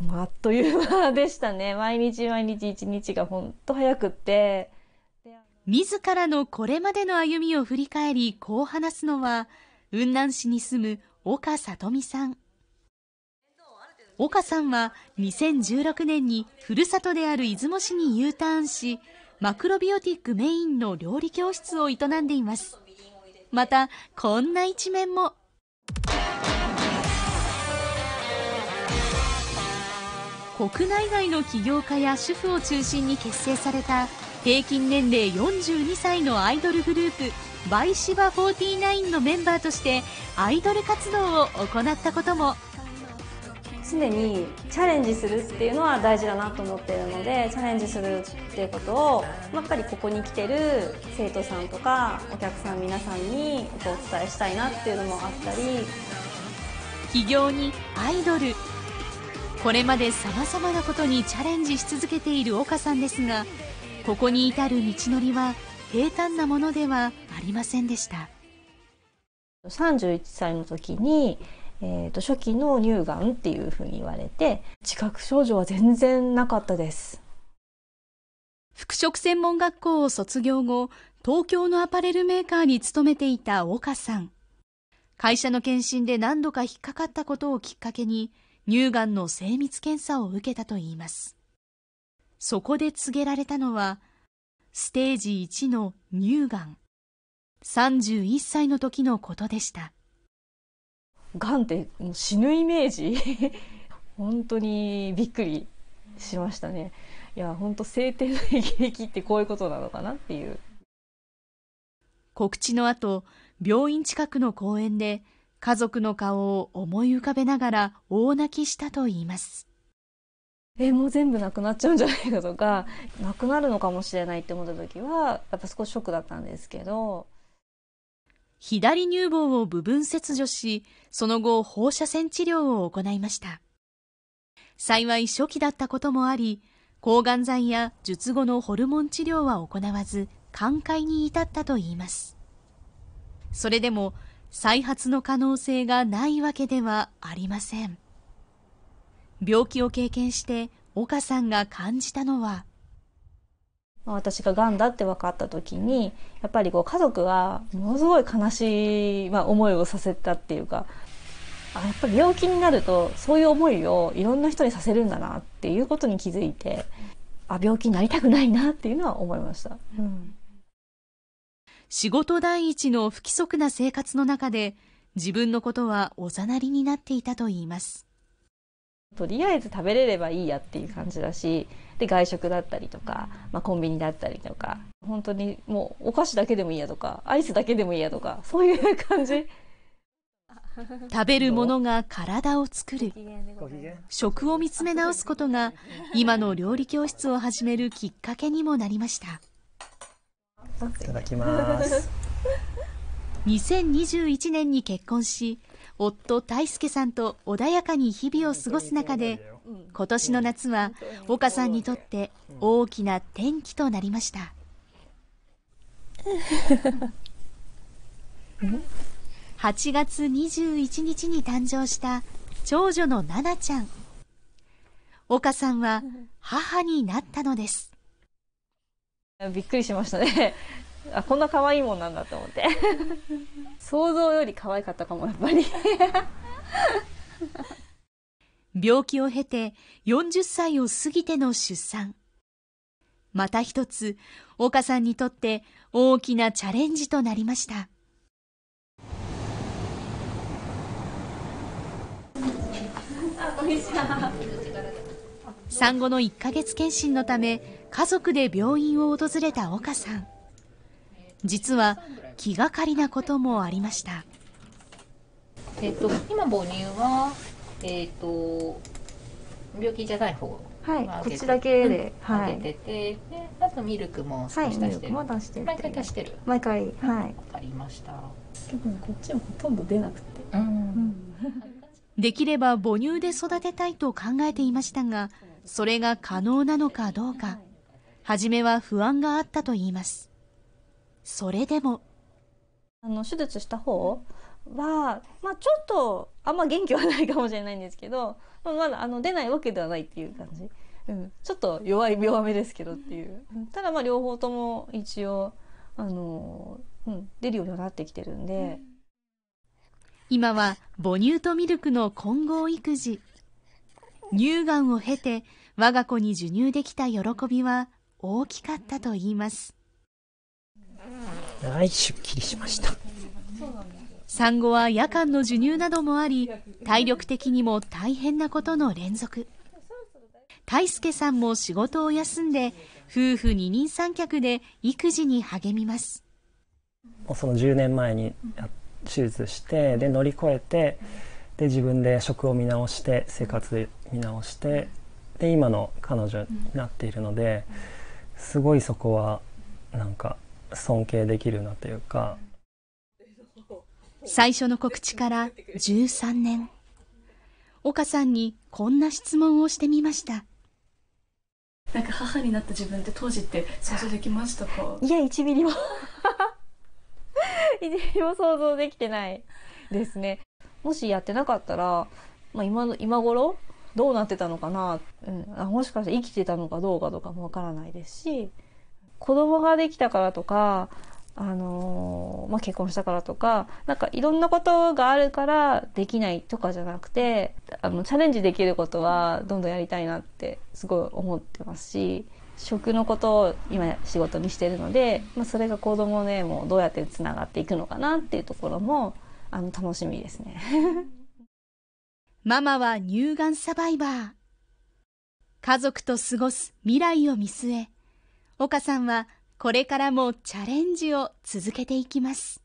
もうあっという間でしたね。毎日毎日一日が本当早くって。自らのこれまでの歩みを振り返り、こう話すのは、雲南市に住む岡里美さん。岡さんは2016年にふるさとである出雲市に U ターンし、マクロビオティックメインの料理教室を営んでいます。また、こんな一面も。国内外の起業家や主婦を中心に結成された平均年齢42歳のアイドルグループバイシバ49のメンバーとしてアイドル活動を行ったことも常にチャレンジするっていうのは大事だなと思ってるのでチャレンジするっていうことをやっぱりここに来てる生徒さんとかお客さん皆さんにお伝えしたいなっていうのもあったり起業にアイドルこれまでさまざまなことにチャレンジし続けている岡さんですがここに至る道のりは平坦なものではありませんでした31歳の時に、えーと、初期の乳がんっていうふうに言われて自覚症状は全然なかったです服飾専門学校を卒業後東京のアパレルメーカーに勤めていた岡さん会社の検診で何度か引っかかったことをきっかけに乳がんの精密検査を受けたといいます。そこで告げられたのは、ステージ1の乳がん。31歳の時のことでした。がんって死ぬイメージ 本当にびっくりしましたね。いや、本当晴天のってこういうことなのかなっていう。告知の後、病院近くの公園で、家族の顔を思い浮かべながら大泣きしたといいます。えもう全部なくなっちゃうんじゃないかとか なくなるのかもしれないって思った時はやっぱ少しショックだったんですけど左乳房を部分切除しその後放射線治療を行いました幸い初期だったこともあり抗がん剤や術後のホルモン治療は行わず寛解に至ったといいますそれでも再発の可能性がないわけではありません病気を経験して岡さんが感じたのは私ががんだって分かった時にやっぱりこう家族がものすごい悲しい、まあ、思いをさせたっていうかあやっぱり病気になるとそういう思いをいろんな人にさせるんだなっていうことに気づいてあ病気になりたくないなっていうのは思いました。うん仕事第一の不規則な生活の中で自分のことはおざなりになっていたといいますとりあえず食べれればいいやっていう感じだしで外食だったりとか、まあ、コンビニだったりとか本当にもうお菓子だけでもいいやとかアイスだけでもいいやとかそういう感じ食べるものが体を作る食を見つめ直すことが今の料理教室を始めるきっかけにもなりましたいただきます。2021年に結婚し、夫大輔さんと穏やかに日々を過ごす中で、今年の夏は岡さんにとって大きな転機となりました。8月21日に誕生した長女の奈々ちゃん。岡さんは母になったのです。びっくりしましたね。あこんな可愛いもんなんだと思って 想像より可愛かったかもやっぱり病気を経て40歳を過ぎての出産また一つ岡さんにとって大きなチャレンジとなりましたあこんにちは産後の1ヶ月検診のため家族で病院を訪れた岡さん実は気がかりなこともありましたえっと今母乳はえっと病気じゃない方はい、口だけで、うん、はい、でて、あとミルクも少し出してる、はい、出して毎回足してる毎回はいわかりましたこっちもほとんど出なくてうん、できれば母乳で育てたいと考えていましたがそれが可能なのかどうか、初めは不安があったといいます。それでも。あの、手術した方は、まあ、ちょっと、あんま元気はないかもしれないんですけど、まあ、まだ、あの、出ないわけではないっていう感じ。うん、ちょっと弱い、病めですけどっていう。ただ、まあ、両方とも一応、あの、うん、出るようになってきてるんで。今は母乳とミルクの混合育児乳がんを経て我が子に授乳できた喜びは大きかったといいますはいしました産後は夜間の授乳などもあり体力的にも大変なことの連続大輔さんも仕事を休んで夫婦二人三脚で育児に励みますその10年前に手術してで乗り越えて、うんで自分で職を見直して生活で見直してで今の彼女になっているので、すごいそこはなんか尊敬できるなというか最初の告知から13年岡さんにこんな質問をしてみましたなんか母になった自分って当時って想像できましたかいや1ミリも1 ミリも想像できてないですねもしやってなかったら、まあ、今の今頃どうなってたのかな、うん、あもしかして生きてたのかどうかとかもわからないですし子供ができたからとか、あのー、まあ、結婚したからとかなんかいろんなことがあるからできないとかじゃなくてあのチャレンジできることはどんどんやりたいなってすごい思ってますし。食のことを今仕事にしてるので、まあ、それが子供ねもうどうやってつながっていくのかなっていうところもあの楽しみですねママは乳がんサバイバー家族と過ごす未来を見据え岡さんはこれからもチャレンジを続けていきます